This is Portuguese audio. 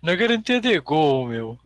Não é garantia de gol, meu.